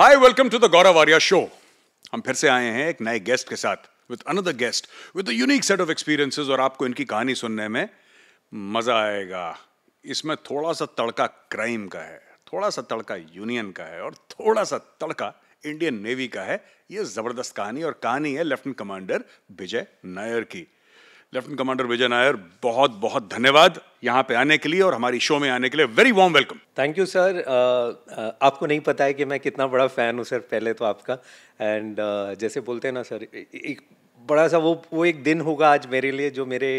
Hi welcome to the Gaurav Arya show हम फिर से आए हैं एक नए गेस्ट के साथ with another guest with unique set of experiences और आपको इनकी कहानी सुनने में मजा आएगा इसमें थोड़ा सा तड़का क्राइम का है थोड़ा सा तड़का यूनियन का है और थोड़ा सा तड़का इंडियन नेवी का है ये जबरदस्त कहानी और कहानी है लेफ्टिनेंट कमांडर विजय नायर की लेफ्टिनेंट कमांडर विजय नायर बहुत बहुत धन्यवाद यहाँ पे आने के लिए और हमारी शो में आने के लिए very warm welcome thank you sir आपको नहीं पता है कि मैं कितना बड़ा फ़ैन हूँ सर पहले तो आपका एंड uh, जैसे बोलते हैं ना सर एक बड़ा सा वो वो एक दिन होगा आज मेरे लिए जो मेरे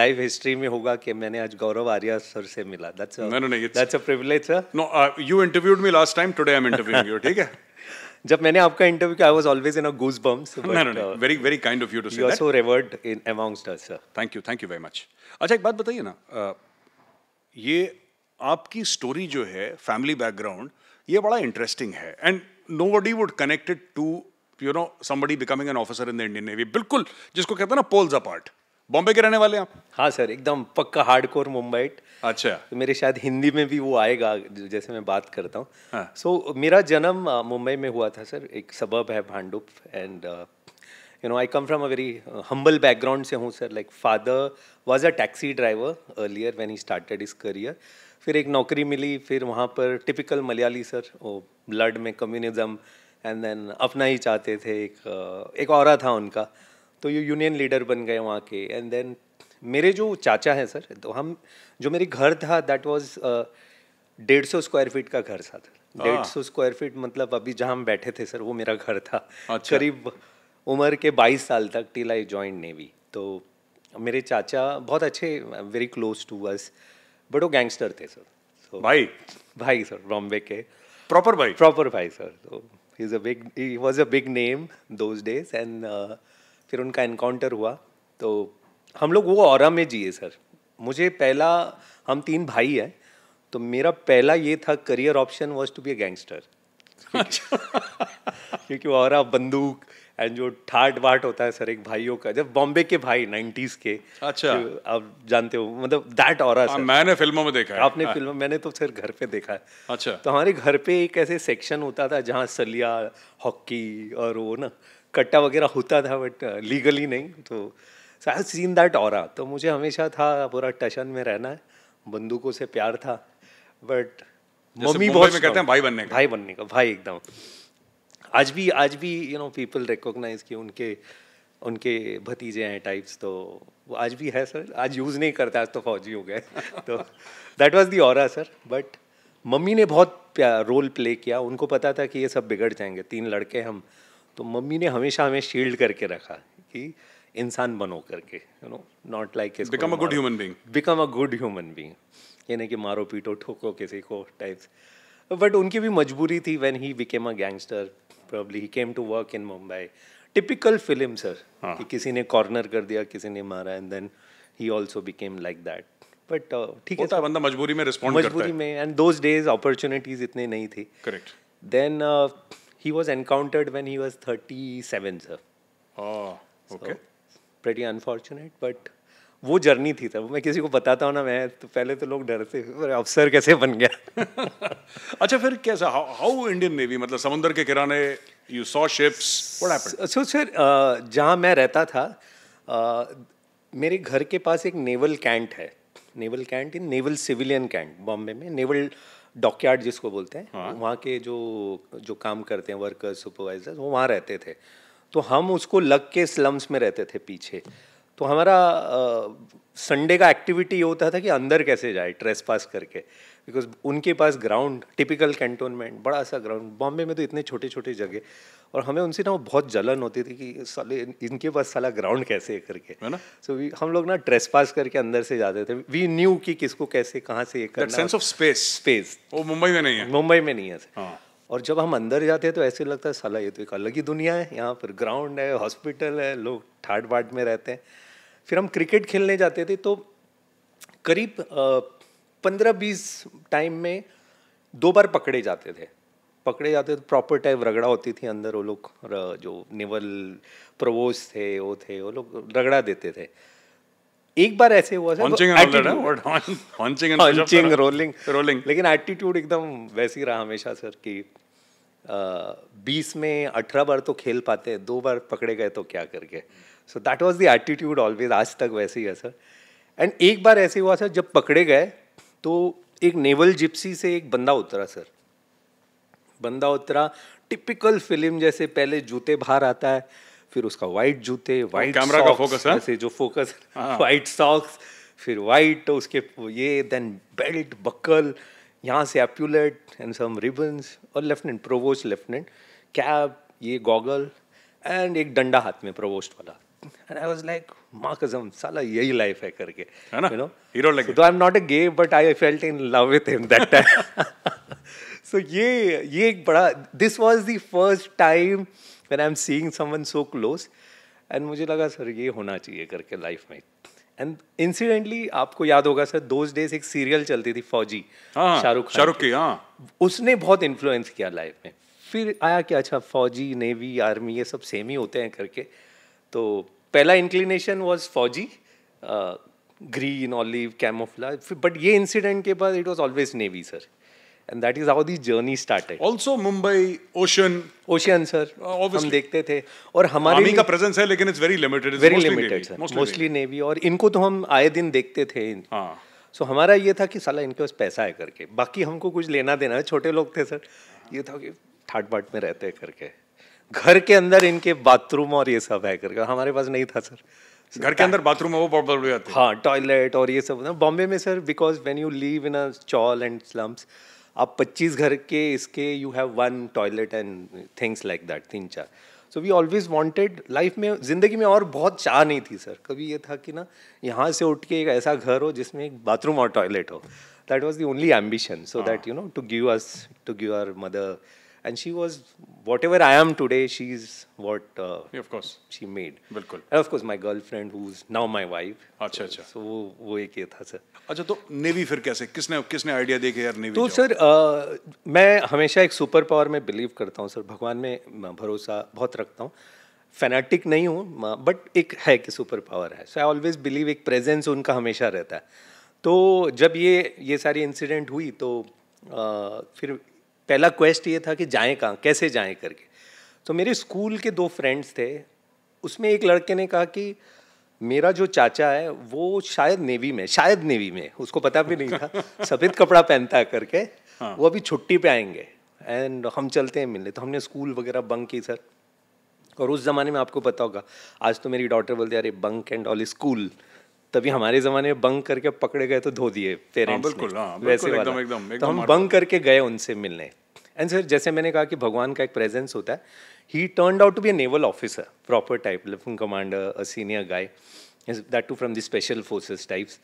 लाइव हिस्ट्री में होगा कि मैंने आज गौरव आर्या सर से मिला that's that's a privilege sir no you interviewed me last time today I am interviewing you ठीक है जब मैंने आपका इंटरव्यू किया I was always in a goose bumps very very kind of you to say that so revered in amongst us sir thank you thank you very much अच्छा एक बात बताइए ना ये आपकी स्टोरी जो है फैमिली बैकग्राउंड ये बड़ा इंटरेस्टिंग है and nobody would connected to you know somebody becoming an officer in the Indian Navy बिल्कुल जिसको कहते हैं ना पोल्स अपार्ट बॉम्बे के रहने वाले आप हाँ सर एकदम पक्का हार्ड कोर मुंबई अच्छा तो मेरे शायद हिंदी में भी वो आएगा जैसे मैं बात करता हूँ सो हाँ. so, मेरा जन्म मुंबई में हुआ था सर एक सबब है Bhandup and you know I come from a very humble background से हूँ sir like father was a taxi driver earlier when he started his career फिर एक नौकरी मिली फिर वहाँ पर टिपिकल मलयाली सर वो ब्लड में कम्युनिज्म एंड देन अपना ही चाहते थे एक एक और था उनका तो ये यूनियन लीडर बन गए वहाँ के एंड देन मेरे जो चाचा हैं सर तो हम जो मेरे घर था दैट वॉज uh, डेढ़ सौ स्क्वायर फीट का घर था हाँ। डेढ़ सौ स्क्वायर फीट मतलब अभी जहाँ हम बैठे थे सर वो मेरा घर था अच्छा। करीब उम्र के बाईस साल तक टिल आई ज्वाइन नेवी तो मेरे चाचा बहुत अच्छे very close to us but वो गैंगस्टर थे सर so, भाई भाई सर बॉम्बे के प्रॉपर भाई प्रॉपर भाई सर तो is a big a big name those days and फिर उनका इनकाउंटर हुआ तो हम लोग वो और में जिए सर मुझे पहला हम तीन भाई हैं तो मेरा पहला ये था career option was to be a gangster क्योंकि और बंदूक एंड जो ठाट वाट होता है सर एक भाइयों का जब बॉम्बे के भाई नाइन्टीज के अच्छा आप जानते हो मतलब दैट और हाँ, मैंने फिल्मों में देखा है आपने हाँ। फिल्म मैंने तो सर घर पे देखा है अच्छा तो हमारे घर पे एक ऐसे सेक्शन होता था जहाँ सलिया हॉकी और वो ना कट्टा वगैरह होता था बट लीगली uh, नहीं तो आई सीन दैट और तो मुझे हमेशा था पूरा टशन में रहना है बंदूकों से प्यार था बट मम्मी बहुत में कहते हैं भाई बनने का भाई बनने का भाई एकदम आज भी आज भी यू नो पीपल रिकॉग्नाइज कि उनके उनके भतीजे हैं टाइप्स तो वो आज भी है सर आज यूज़ नहीं करता आज तो फौजी हो गए तो दैट वाज दी और सर बट मम्मी ने बहुत रोल प्ले किया उनको पता था कि ये सब बिगड़ जाएंगे तीन लड़के हम तो मम्मी ने हमेशा हमें शील्ड करके रखा कि इंसान बनो करके you know not like become a good human being become a good human being ये नहीं कि मारो पीटो ठोको किसी को टाइप बट उनकी भी मजबूरी थी when he became a gangster probably he came to work in Mumbai typical film sir कि किसी ने कॉर्नर कर दिया किसी ने मारा and then he also became like that but ठीक है बंदा मजबूरी में रिस्पॉन्ड मजबूरी में एंड दोज डेज अपॉर्चुनिटीज इतने नहीं थी correct then He was encountered when he was 37, sir. Oh, okay. So, pretty unfortunate, but वो जर्नी थी तब मैं किसी को बताता हूँ ना मैं तो पहले तो लोग डरते अफसर कैसे बन गया अच्छा फिर कैसा हाउ इंडियन नेवी मतलब समुद्र के किराने you saw ships so sir जहाँ मैं रहता था uh, मेरे घर के पास एक नेवल कैंट है naval cantt in naval civilian cantt Bombay में नेवल डॉकयार्ड जिसको बोलते हैं हाँ। वहाँ के जो जो काम करते हैं वर्कर्स सुपरवाइजर वो वहाँ रहते थे तो हम उसको लग के स्लम्स में रहते थे पीछे तो हमारा संडे का एक्टिविटी ये होता था कि अंदर कैसे जाए ट्रेस पास करके बिकॉज उनके पास ग्राउंड टिपिकल कैंटोनमेंट बड़ा सा ग्राउंड बॉम्बे में तो इतने छोटे छोटे जगह और हमें उनसे ना वो बहुत जलन होती थी कि साले इनके पास साला ग्राउंड कैसे है करके है ना सो so, हम लोग ना ट्रेस पास करके अंदर से जाते थे वी न्यू कि किसको कैसे कहाँ से ये करना सेंस ऑफ स्पेस स्पेस वो मुंबई में नहीं है मुंबई में नहीं है सर हाँ। और जब हम अंदर जाते हैं तो ऐसे लगता है साला ये तो एक अलग ही दुनिया है यहाँ पर ग्राउंड है हॉस्पिटल है लोग ठाट बाट में रहते हैं फिर हम क्रिकेट खेलने जाते थे तो करीब पंद्रह बीस टाइम में दो बार पकड़े जाते थे पकड़े जाते तो प्रॉपर टाइप रगड़ा होती थी अंदर वो लोग जो नेवल प्रवोस थे वो थे वो लोग रगड़ा देते थे एक बार ऐसे हुआ था रोलिंग तो रोलिंग लेकिन एटीट्यूड एकदम वैसे रहा हमेशा सर कि बीस में अठारह बार तो खेल पाते हैं दो बार पकड़े गए तो क्या करके so that was the attitude always आज तक वैसे ही है सर एंड एक बार ऐसे हुआ सर जब पकड़े गए तो एक नेवल जिप्सी से एक बंदा उतरा सर बंदा उतरा टिपिकल फिल्म जैसे पहले जूते बाहर आता है फिर उसका वाइट जूते वाइट कैमरा का फोकस है हाँ? जो फोकस वाइट सॉक्स फिर वाइट उसके ये देन बेल्ट बकल यहाँ से एप्यूलेट एंड सम रिबन्स और लेफ्टिनेंट प्रोवोस्ट लेफ्टिनेंट कैब ये गॉगल एंड एक डंडा हाथ में प्रोवोस्ट वाला and I was like, Mark Azam, sala yahi life hai karke. You know? Hero like so, Though I'm not a gay, but I felt in love with him that time. सो ये ये एक बड़ा this was the first time when I am seeing someone so close and मुझे लगा sir ये होना चाहिए करके लाइफ में एंड इंसिडेंटली आपको याद होगा सर दो डेज एक सीरियल चलती थी फौजी हाँ, हाँ, शाहरुख शाहरुख की हाँ उसने बहुत इन्फ्लुएंस किया लाइफ में फिर आया कि अच्छा फौजी नेवी आर्मी ये सब सेम ही होते हैं करके तो पहला इंक्लिनेशन वॉज फौजी ग्रीन ऑलिव कैमोफ्ला बट ये इंसिडेंट के बाद it was always navy sir and that is how this journey started also Mumbai ocean ocean sir हम देखते थे और हमारे आर्मी का प्रेजेंस है लेकिन it's very limited very limited sir mostly navy और इनको तो हम आए दिन देखते थे हाँ सो हमारा ये था कि साला इनके पास पैसा है करके बाकी हमको कुछ लेना देना है छोटे लोग थे सर ये था कि ठाट बाट में रहते हैं करके घर के अंदर इनके बाथरूम और ये सब है करके हमारे पास नहीं था सर घर के अंदर बाथरूम है वो बहुत बड़ी हाँ टॉयलेट और ये सब ना बॉम्बे में sir because when you live in a chawl and slums आप पच्चीस घर के इसके you have one toilet and things like that तीन चार so we always wanted life में ज़िंदगी में और बहुत चाह नहीं थी सर कभी ये था कि ना यहाँ से उठ के एक ऐसा घर हो जिसमें एक बाथरूम और टॉयलेट हो that was the only ambition so that you know to give us to give our mother and she was whatever I am today. She's what uh, yeah, of course she made. बिल्कुल and of course my girlfriend who's now my wife. अच्छा अच्छा. So वो वो एक ये था sir. अच्छा तो नेवी फिर कैसे किसने किसने आइडिया दे यार नेवी तो सर uh, मैं हमेशा एक सुपर पावर में बिलीव करता हूँ सर भगवान में भरोसा बहुत रखता हूँ फैनेटिक नहीं हूँ बट एक है कि सुपर पावर है सो आई ऑलवेज बिलीव एक प्रेजेंस उनका हमेशा रहता है तो जब ये ये सारी इंसिडेंट हुई तो आ, uh, फिर पहला क्वेस्ट ये था कि जाएँ कहाँ कैसे जाएँ करके तो मेरे स्कूल के दो फ्रेंड्स थे उसमें एक लड़के ने कहा कि मेरा जो चाचा है वो शायद नेवी में शायद नेवी में उसको पता भी नहीं था सफ़ेद कपड़ा पहनता है करके हाँ। वो अभी छुट्टी पे आएंगे एंड हम चलते हैं मिलने तो हमने स्कूल वगैरह बंक की सर और उस ज़माने में आपको पता होगा आज तो मेरी डॉटर बोलते अरे बंक एंड ऑल स्कूल तभी हमारे ज़माने में बंक करके पकड़े गए तो धो दिए पेरेंट्स हाँ, बिल्कुल हाँ, तो हम बंक करके गए उनसे मिलने एंड सर जैसे मैंने कहा कि भगवान का एक प्रेजेंस होता है he turned out to be a naval officer proper type lieutenant commander a senior guy that too from the special forces types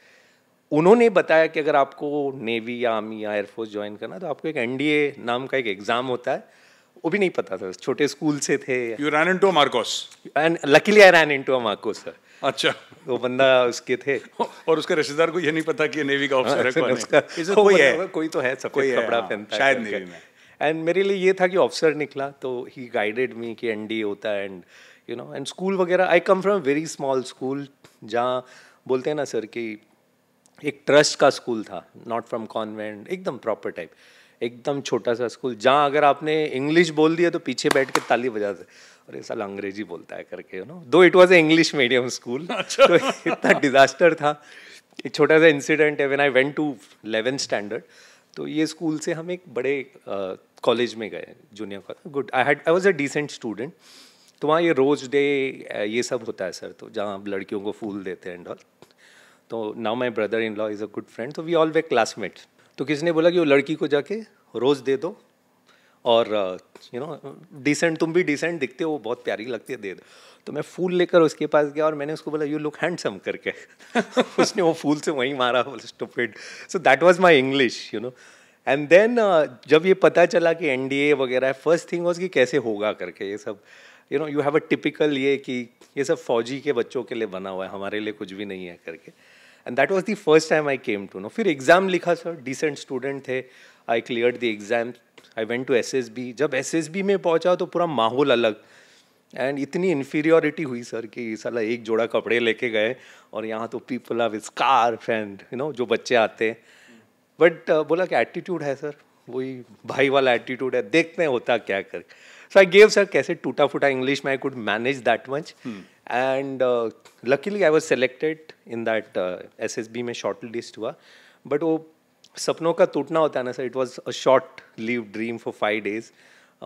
उन्होंने बताया कि अगर आपको नेवी या आर्मी या एयरफोर्स ज्वाइन करना तो आपको एक एनडीए नाम का एक एग्ज़ाम होता है वो भी नहीं पता था छोटे स्कूल से थे you ran into MARCOS and luckily I ran into MARCOS sir अच्छा वो बंदा उसके थे और उसके रिश्तेदार को ये नहीं पता कि नेवी का ऑफिसर है हाँ, कौन है उसका कोई है कोई तो है सब कोई कपड़ा हाँ, पहनता है शायद नेवी में एंड मेरे लिए ये था कि ऑफिसर निकला तो ही गाइडेड मी कि एनडी होता है and you know and school वगैरह I come from very small school जहाँ बोलते हैं ना सर कि एक ट्रस्ट का स्कूल था नॉट फ्रॉम कॉन्वेंट एकदम प्रॉपर टाइप एकदम छोटा सा स्कूल जहाँ अगर आपने इंग्लिश बोल दिया तो पीछे बैठ के ताली बजा दे और ये अंग्रेजी बोलता है करके you know though it was a English medium school तो इतना डिजास्टर था एक छोटा सा इंसिडेंट है when I went to eleven standard तो ये स्कूल से हम एक बड़े कॉलेज में गए junior college good I had I was a decent student तो वहाँ ये रोज डे ये सब होता है सर तो जहाँ आप लड़कियों को फूल देते हैं एंड ऑल तो now my brother in law is a good friend तो वी ऑल वे क्लासमेट्स तो किसी ने बोला कि वो लड़की को जाके रोज़ दे दो और यू नो डिसेंट तुम भी डिसेंट दिखते हो वो बहुत प्यारी लगती है दे दो तो मैं फूल लेकर उसके पास गया और मैंने उसको बोला यू लुक हैंडसम करके उसने वो फूल से वहीं मारा stupid so that was my English you know and then जब ये पता चला कि एन वगैरह फर्स्ट थिंग वॉज कि कैसे होगा करके ये सब you know you have a typical ये कि ये सब फौजी के बच्चों के लिए बना हुआ है हमारे लिए कुछ भी नहीं है करके and that was the first time I came to know फिर एग्ज़ाम लिखा सर डिसेंट स्टूडेंट थे I clear the exam I went to S जब एस में पहुंचा तो पूरा माहौल अलग एंड इतनी इन्फीरियोरिटी हुई सर कि साला एक जोड़ा कपड़े लेके गए और यहाँ तो people are whiz car and you know जो बच्चे आते हैं बट uh, बोला कि एटीट्यूड है सर वही भाई वाला एटीट्यूड है देखते हैं होता क्या कर So I gave सर कैसे टूटा फूटा English, I could manage that much. Hmm. And uh, luckily I was selected in that uh, SSB में शॉर्ट लिस्ट हुआ बट वो सपनों का टूटना होता है ना sir it was a short lived dream for five days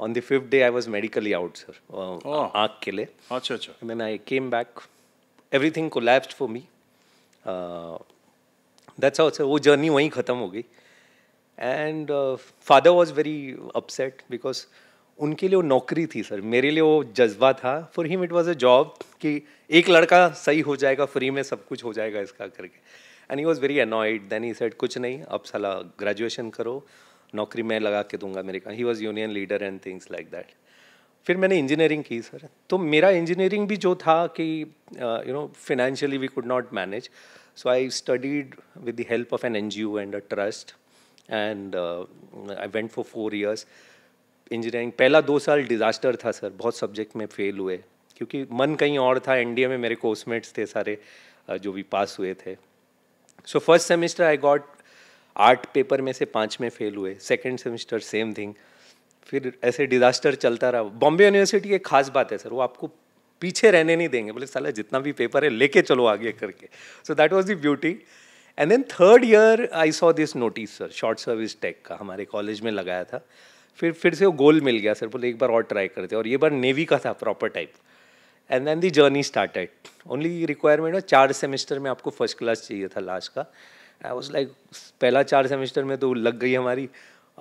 on the fifth day I was medically out sir आँख के लिए अच्छा अच्छा man I came back everything collapsed for me that's all sir वो जर्नी वहीं ख़त्म हो गई and father was very upset because उनके लिए वो नौकरी थी सर मेरे लिए वो जज्बा था for him it was a job कि एक लड़का सही हो जाएगा फ्री में सब कुछ हो जाएगा इसका करके and he was very annoyed then he said कुछ नहीं अब सला ग्रेजुएशन करो नौकरी मैं लगा के दूंगा मेरे का he was union leader and things like that फिर मैंने इंजीनियरिंग की सर तो मेरा इंजीनियरिंग भी जो था कि you know financially we could not manage so I studied with the help of an N G O and a trust and I went for four years engineering पहला दो साल डिज़ास्टर था सर बहुत subject में fail हुए क्योंकि मन कहीं और था एनडीए में मेरे कोर्समेट्स थे सारे जो भी पास हुए थे so first semester I got आठ पेपर में से पाँच में फेल हुए सेकेंड सेमेस्टर सेम थिंग फिर ऐसे डिज़ास्टर चलता रहा बॉम्बे यूनिवर्सिटी एक खास बात है सर वो आपको पीछे रहने नहीं देंगे बोले साला जितना भी पेपर है लेके चलो आगे करके so that was the beauty and then third year I saw this notice sir short service tech का हमारे कॉलेज में लगाया था फिर फिर से वो गोल मिल गया सर बोले एक बार और ट्राई करते और ये बार नेवी का था proper type and then the journey started only requirement है चार सेमेस्टर में आपको फर्स्ट क्लास चाहिए था लास्ट का आई वॉज लाइक पहला चार सेमेस्टर में तो लग गई हमारी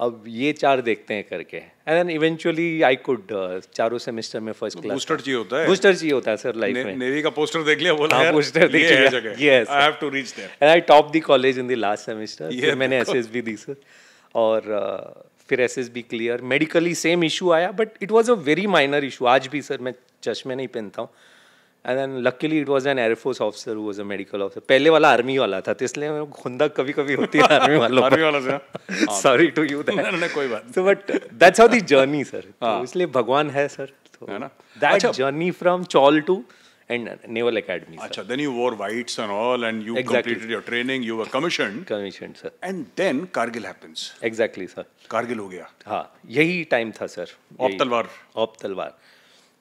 अब ये चार देखते हैं करके and then eventually I could चारों सेमेस्टर में फर्स्ट क्लास बूस्टर चाहिए होता है बूस्टर चाहिए होता है सर लाइफ ने, में नेवी का पोस्टर देख लिया बोला हाँ, पोस्टर देख लिया yes I have to reach there and I top the college in the last semester मैंने एसएसबी दी सर और uh, फिर S S B clear medically same issue आया but it was a very minor issue आज भी sir मैं चश्मे नहीं पहनता हूँ and then luckily it was an air force officer was a medical officer पहले वाला आर्मी वाला था तो इसलिए खुंदा कभी कभी होती है आर्मी वाला आर्मी वाला सॉरी टू यू कोई बात but that's how the journey sir इसलिए भगवान है सर तो that journey from chawl to and Naval Academy. Acha, sir. then you wore whites and all, and you exactly. completed your training. You were commissioned. commissioned, sir. And then Kargil happens. Exactly, sir. Kargil हो गया. हाँ, यही time था sir. Op तलवार. Op तलवार.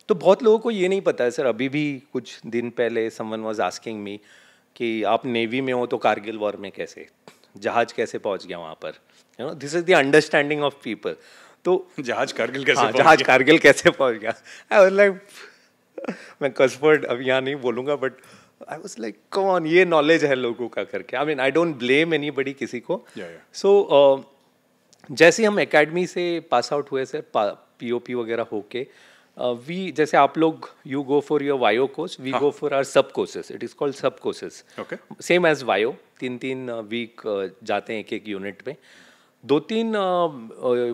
तो बहुत लोगों को ये नहीं पता है सर अभी भी कुछ दिन पहले समवन वाज आस्किंग मी कि आप नेवी में हो तो कारगिल वॉर में कैसे जहाज कैसे पहुंच गया वहाँ पर you know this is the understanding of people तो जहाज कारगिल कैसे हाँ, जहाज कारगिल कैसे पहुंच गया आई वाज लाइक मैं कसवर्ड अब यहाँ नहीं बोलूँगा बट आई वॉज लाइक कौन ये नॉलेज है लोगों का करके I mean I don't blame anybody किसी को सो yeah, yeah. so, uh, जैसे हम एकेडमी से पास आउट हुए से पी ओ पी वगैरह होके वी uh, जैसे आप लोग you go for your YO course we go for our sub courses it is called sub courses same as YO तीन तीन वीक जाते हैं एक एक यूनिट में दो तीन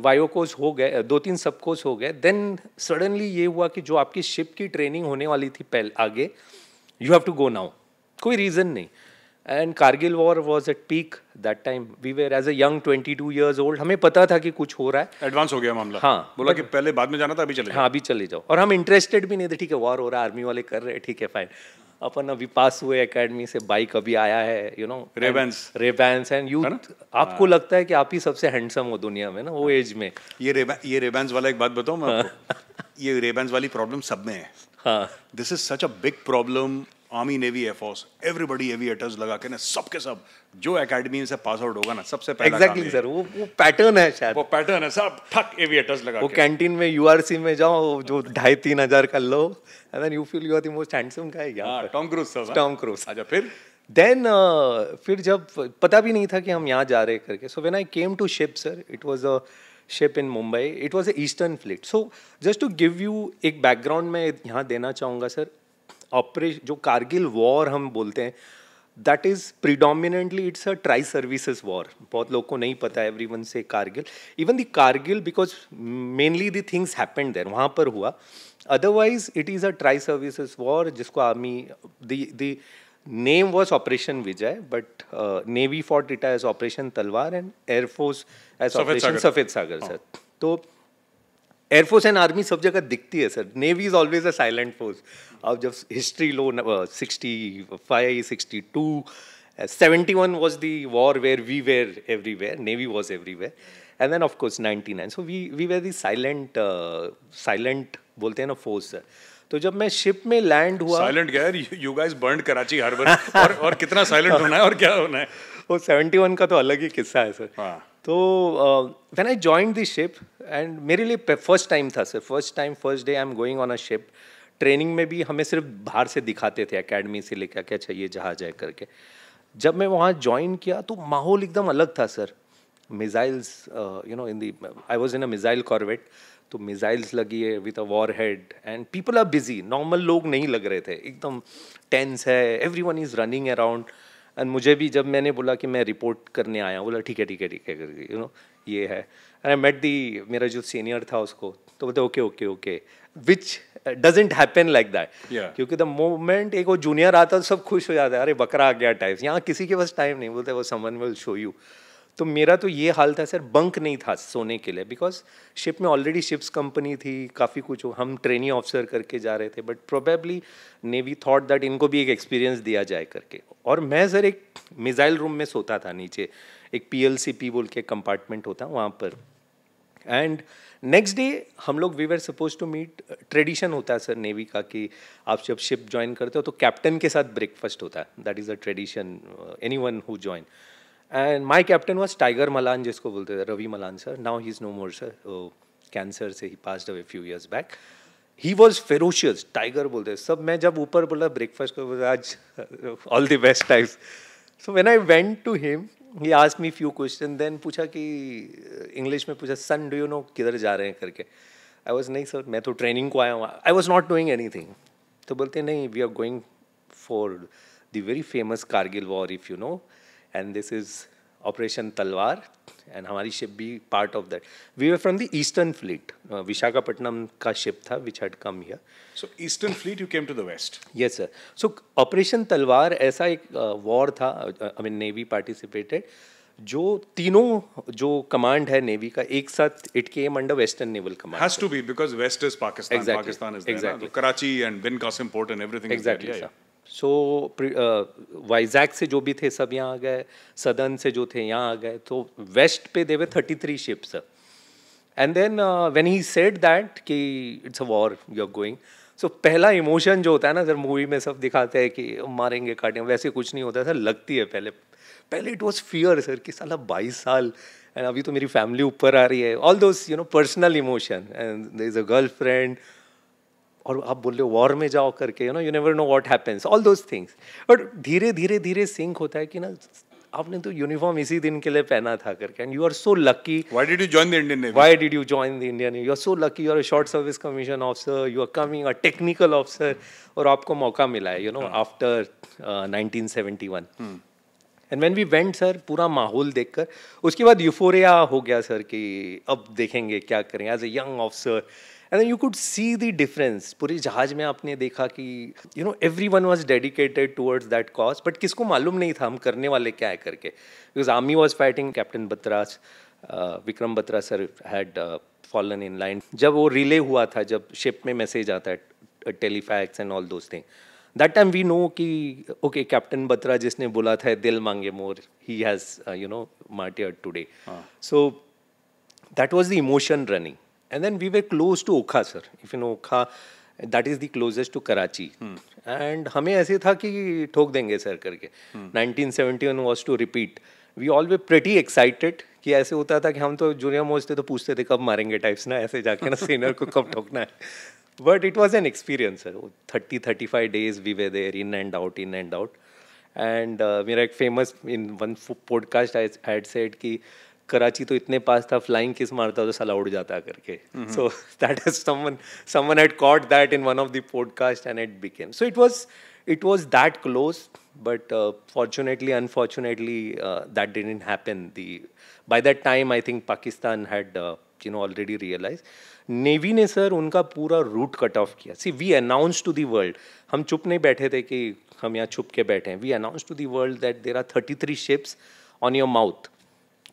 वायो कोच हो गए दो तीन सब कोच हो गए देन सडनली ये हुआ कि जो आपकी शिप की ट्रेनिंग होने वाली थी पहले आगे you have to go now कोई रीज़न नहीं and Kargil war was at peak that time we were as young twenty two years old हमें पता था कि कुछ हो रहा है एडवांस हो गया मामला हाँ बोला कि पहले बाद में जाना था अभी चले हाँ अभी चले जाओ और हम इंटरेस्टेड भी नहीं थे ठीक है वॉर हो रहा है आर्मी वाले कर रहे हैं ठीक है फाइन अपन अभी पास हुए एकेडमी से बाइक अभी आया है you know Raybans Raybans and you आपको आ, हाँ। लगता है कि आप ही सबसे हैंडसम हो दुनिया में ना वो एज हाँ। में ये रेबा, ये रेबैंस वाला एक बात बताऊँ मैं हाँ। ये रेबैंस वाली प्रॉब्लम सब में है हाँ this is such a big problem army navy air force everybody aviators लगा के ना सबके सब जो अकेडमी से पास आउट होगा ना सबसे पहले एग्जैक्टली exactly, सर वो वो पैटर्न है शायद वो पैटर्न है सब ठक एविएटर्स लगा वो के कैंटीन में यूआरसी में जाओ जो ढाई तीन हजार का लो and then you feel you are the most handsome guy यार Tom Cruise sir Tom Cruise अच्छा फिर देन uh, फिर जब पता भी नहीं था कि हम यहाँ जा रहे करके so when I came to ship sir it was a ship in Mumbai it was a eastern fleet so just to give you एक बैकग्राउंड में यहाँ देना चाहूँगा सर ऑपरेशन जो कारगिल वॉर हम बोलते हैं that is predominantly it's a tri services war बहुत लोग को नहीं पता है एवरी वन से Kargil even the Kargil because mainly things things happened there वहाँ पर हुआ otherwise it is a tri services war जिसको army the name was operation Vijay but navy for डिटा as operation Talwar and air force as operation Safed Sagar sir तो oh. Air force and army सब जगह दिखती है sir navy is always a silent force अब जब history लो sixty five sixty two seventy one was the war where we were everywhere navy was everywhere and then of course ninety nine so we we were the silent silent बोलते हैं ना force sir तो जब मैं ship में land हुआ silent गया you guys burn Karachi harbour और और कितना साइलेंट होना है और क्या होना है वो 71 का तो अलग ही किस्सा है सर तो when I join this ship and मेरे लिए फर्स्ट टाइम था sir first time first day I am going on a ship training में भी हमें सिर्फ बाहर से दिखाते थे अकेडमी से लेकर के अच्छा ये जहाज जाए करके जब मैं वहाँ ज्वाइन किया तो माहौल एकदम अलग था sir missiles you know in the I was in a missile corvette तो मिज़ाइल्स लगी है with a warhead and people are busy normal लोग नहीं लग रहे थे एकदम टेंस है every one is running around and मुझे भी जब मैंने बोला कि मैं रिपोर्ट करने आया बोला ठीक है ठीक है ठीक है करके यू नो ये है एंड आई मेट दी मेरा जो सीनियर था उसको तो बोलते okay okay okay which doesn't happen like that क्योंकि द मोमेंट एक वो जूनियर आता है तो सब खुश हो जाता है अरे बकरा आ गया टाइप यहाँ किसी के पास टाइम नहीं बोलते वो समन विल शो यू तो मेरा तो ये हाल था सर बंक नहीं था सोने के लिए बिकॉज शिप में ऑलरेडी शिप्स कंपनी थी काफ़ी कुछ हम ट्रेनिंग ऑफिसर करके जा रहे थे but probably navy thought that इनको भी एक एक्सपीरियंस दिया जाए करके और मैं सर एक मिज़ाइल रूम में सोता था नीचे एक पी एल सी पी बोल के कंपार्टमेंट होता वहाँ पर एंड नेक्स्ट डे हम लोग we were suppose to meet tradition होता है सर नेवी का कि आप जब शिप ज्वाइन करते हो तो कैप्टन के साथ ब्रेकफास्ट होता है that is a tradition anyone who join and my captain was Tiger Malan जिसको बोलते थे Ravi Malan sir now he is no more sir cancer से he passed away few years back he was ferocious Tiger बोलते सब मैं जब ऊपर बोला ब्रेकफास्ट को आज all the best types so when I went to him he आज मी फ्यू क्वेश्चन देन पूछा कि इंग्लिश uh, में पूछा सन डू यू नो किधर जा रहे हैं करके आई वॉज नहीं सर मैं तो ट्रेनिंग को आया हूँ I was not doing anything तो बोलते नहीं we are going for the very famous Kargil war if you know and this is operation Talwar and हमारी शिप भी part of that we are from the eastern fleet Visakhapatnam का ship था which had come here so eastern fleet you came to the west yes sir so operation Talwar ऐसा एक war uh, था I mean navy participated जो तीनों जो command है navy का एक साथ it came under western naval command has to be because west is Pakistan Pakistan is there Karachi and Bin Qasim port and everything exactly sir so Vizag uh, से जो भी थे सब यहाँ आ गए सदन से जो थे यहाँ आ गए तो वेस्ट पे देवे thirty three ships and then when he said that कि it's a war you are going so पहला इमोशन जो होता है ना सर मूवी में सब दिखाते हैं कि मारेंगे काटेंगे वैसे कुछ नहीं होता सर लगती है पहले पहले इट वॉज फियर सर कि साला बाईस साल एंड अभी तो मेरी फैमिली ऊपर आ रही है all those you know personal emotion and is a girlfriend और आप बोल रहे हो वॉर में जाओ करके you know you never know what happens all those things but धीरे धीरे धीरे सिंक होता है कि ना आपने तो यूनिफॉर्म इसी दिन के लिए पहना था करके and you are so lucky why did you join the Indian navy why did you join the Indian navy you are so lucky you are a short service commission officer you are coming a technical officer और आपको मौका मिला है you know after 1971 and when we went sir पूरा माहौल देखकर उसके बाद यूफोरिया हो गया सर कि अब देखेंगे क्या करें as a young officer and you could see the difference पूरे जहाज में आपने देखा कि you know every one was dedicated towards that cause but किसको मालूम नहीं था हम करने वाले क्या है करके because army was fighting captain Batra's Vikram Batra sir had fallen in line जब वो रिले हुआ था जब शिप में मैसेज आता है telefax and all those thing that time we know कि ओके कैप्टन बत्रा जिसने बोला था दिल मांगे more he has you know martyr today so that was the emotion running and then we were close to Okha sir if in Okha that is the closest to Karachi and हमें ऐसे था कि ठोक देंगे सर करके nineteen seventy one was to repeat we all way pretty excited कि ऐसे होता था कि हम तो जूनियर मोज थे तो पूछते थे कब मारेंगे टाइप्स ना ऐसे जाके ना सीनियर को कब ठोकना है but it was an experience sir thirty thirty five days we were there in and out in and out and मेरा एक famous in one podcast I had said कि कराची तो इतने पास था फ्लाइंग किस मारता तो साला उड़ जाता करके so that is someone someone had caught that in one of the podcast and it became so it was it was that close but fortunately unfortunately that didn't happen happen that time I think Pakistan think pakistan had uh, you navy ने sir उनका पूरा route cut off किया see we announce to the world हम चुप नहीं बैठे थे कि हम यहाँ छुप के बैठे हैं we announce to the world that there are thirty three ships on your mouth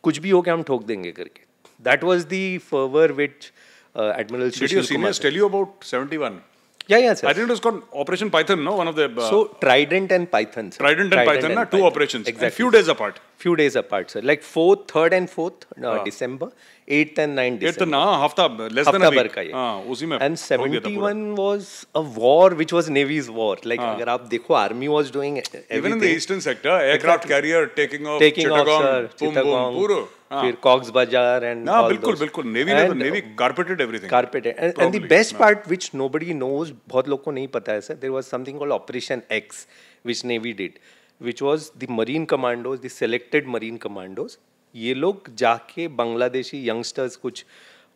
कुछ भी हो गया हम ठोक देंगे करके that was the fervour which admiral Did your seniors tell you 71? Yeah, yeah, sir. I think it was called Operation Python, no? One of the. Uh, so, Trident and Python. Sir. Trident and Trident Python, and na, Python. operations. Exactly. And few days apart. Few days apart, sir. Like 4th, 3rd and 4th no, ah. December, 8th and 9th December. 8th and, हाँ, हफ्ता, less हफ्ता than a week. का ये. हाँ, उसी में And 71 was a war which was Navy's war. Like, हाँ. अगर आप देखो, Army was doing everything. Even in the eastern sector, aircraft exactly. carrier taking off, taking Chittagong, off, sir. Boom, boom, boom, हाँ। फिर कॉक्स बाजार and ना बिल्कुल बिल्कुल नेवी ने तो navy carpeted everything carpeted and the best part which nobody knows बहुत लोग को नहीं पता है sir there was something called operation X which navy did which was the marine commandos the selected marine commandos ये लोग जाके बांग्लादेशी यंगस्टर्स कुछ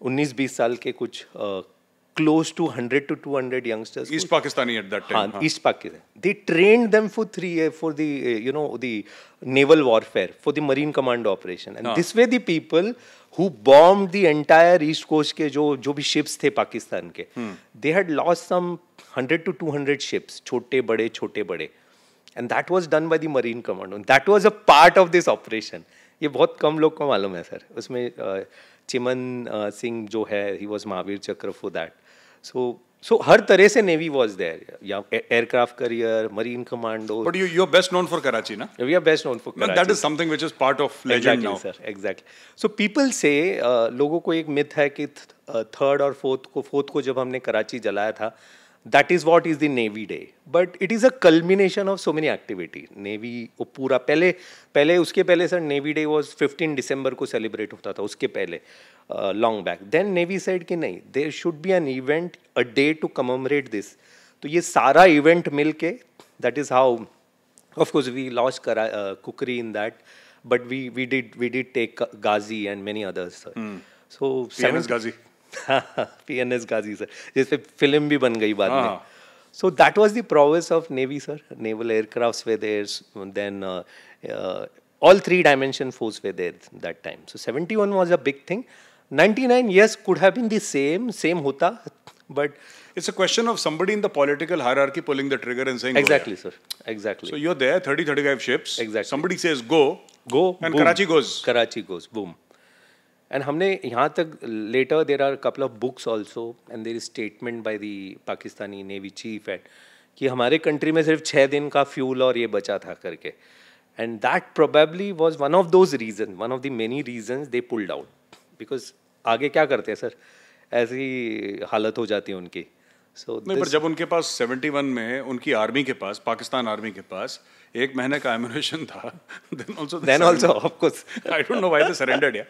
19 20 साल के कुछ close to hundred two two hundred youngsters east Pakistani at that time east Pakistan they train them for three for the you know the naval warfare for the marine commando operation and this way the people who bomb the entire east coast के जो जो भी ships थे पाकिस्तान के they had loss some hundred two two hundred ships छोटे बड़े छोटे बड़े and that was done by the marine commando that was a part of this operation ये बहुत कम लोग को मालूम है सर उसमें चिमन सिंह जो है ही वॉज महावीर चक्र फॉर दैट सो सो हर तरह से नेवी वॉज देयर या aircraft carrier marine commando but you you are best known for Karachi ना we are best known for Karachi that is something which is part of legend now sir exactly so people say लोगों को एक myth है कि third और fourth को fourth को जब हमने कराची जलाया था that is what is the navy day but it is a culmination of so many activity navy वो पूरा पहले पहले उसके पहले sir navy day was fifteen December को सेलिब्रेट होता था उसके पहले long back then navy side कि नहीं there should be an event a day to commemorate this तो ये सारा इवेंट मिल के that is how of course we loss करा कुकरी इन that but we we did we did take Ghazi and many others sir so Ghazi P N S Ghazi sir जिसपे film भी बन गई बाद में so that was the prowess of navy sir naval aircraft were there then all three dimension force were there that time so 71 was a big thing 99 yes could have been the same same hota but it's a question of somebody in the political hierarchy pulling the trigger and saying exactly sir exactly so you're there 30 35 ships exactly somebody says go go and boom. karachi goes karachi goes boom and हमने यहाँ तक later there are couple of books also and there is statement by the Pakistani navy chief at कि हमारे country में सिर्फ छः दिन का फ्यूल और ये बचा था करके and that probably was one of those reason one of the many reason they pulled out because आगे क्या करते हैं सर ऐसी हालत हो जाती है उनकी सो so नहीं पर जब उनके पास 71 में उनकी आर्मी के पास पाकिस्तान आर्मी के पास एक महीने का एम्यूनेशन था then also then also of course I don't know why they surrendered या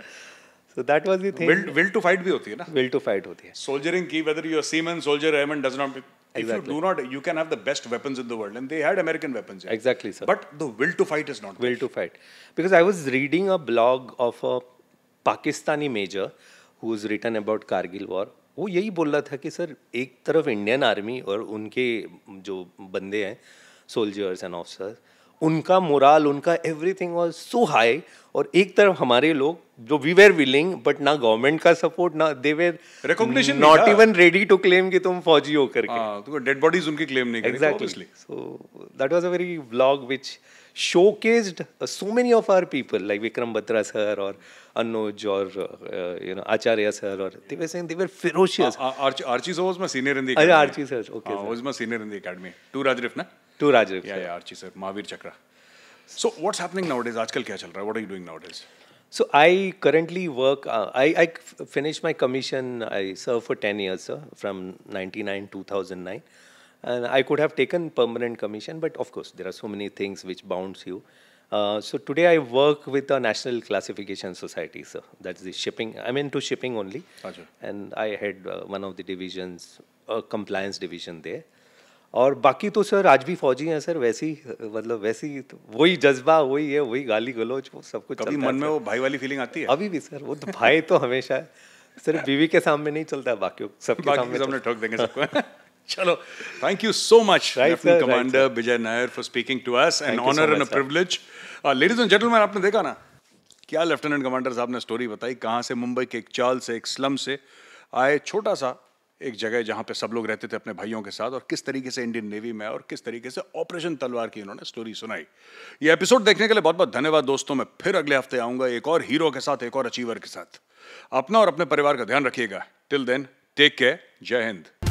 So that was the thing. Will, will to fight भी होती है ना? Will to fight होती है. Soldiering की whether you are seaman, soldier, airman does not. If exactly. you do not, you can have the best weapons in the world, and they had American weapons. Yeah. Exactly, sir. But the will to fight is not. Will there. to fight, because I was reading a blog of a Pakistani major who has written about Kargil war. वो यही बोल रहा था कि sir एक तरफ Indian army और उनके जो बंदे हैं सोल्जर्स एंड ऑफिसर्स उनका मोराल उनका एवरीथिंग वॉज सो हाई और एक तरफ हमारे लोग जो वी वेर विलिंग बट ना गवर्नमेंट का सपोर्ट ना they were recognition not even ready to claim कि तुम फौजी हो करके तो डेड बॉडीज उनकी क्लेम नहीं exactly so that was a very vlog which showcased uh, so many of our people like Vikram Batra sir or Anuj or uh, you know Acharya sir or they were saying they were ferocious. Uh, Archie, Archie sir was my senior in the academy. Uh, Archie sir, okay. Uh, sir. was my senior in the academy. Two Rajrif, na? Two राजा sir चक्र so what's happening nowadays आजकल क्या चल रहा है what are you doing nowadays so I currently work I I finish my commission I serve for ten years from ninety nine two thousand nine and I could have taken permanent commission but of course there are so many things which bounds you so today I work with a national classification society sir that is the shipping I mean to shipping only and I had one of the divisions compliance division there और बाकी तो sir आज भी फौजी हैं sir वैसी मतलब वैसी तो वही जज्बा वही है वही गाली गलोच वो सब कुछ कभी मन में वो भाई वाली फीलिंग आती है अभी भी सर वो तो भाई तो हमेशा है सर बीवी के सामने नहीं चलता बाकी सबके सामने सामने ठोक देंगे सबको चलो thank you so much commander Vijay Nair for speaking to us an honour and a privilege ladies and gentleman आपने देखा ना क्या लेफ्टिनेंट कमांडर साहब ने स्टोरी बताई कहाँ से मुंबई के एक चाल से एक स्लम से आए छोटा सा एक जगह जहाँ पे सब लोग रहते थे अपने भाइयों के साथ और किस तरीके से इंडियन नेवी में और किस तरीके से ऑपरेशन तलवार की इन्होंने स्टोरी सुनाई ये एपिसोड देखने के लिए बहुत बहुत धन्यवाद दोस्तों मैं फिर अगले हफ्ते आऊँगा एक और हीरो के साथ एक और अचीवर के साथ अपना और अपने परिवार का ध्यान रखिएगा टिल देन टेक केयर जय हिंद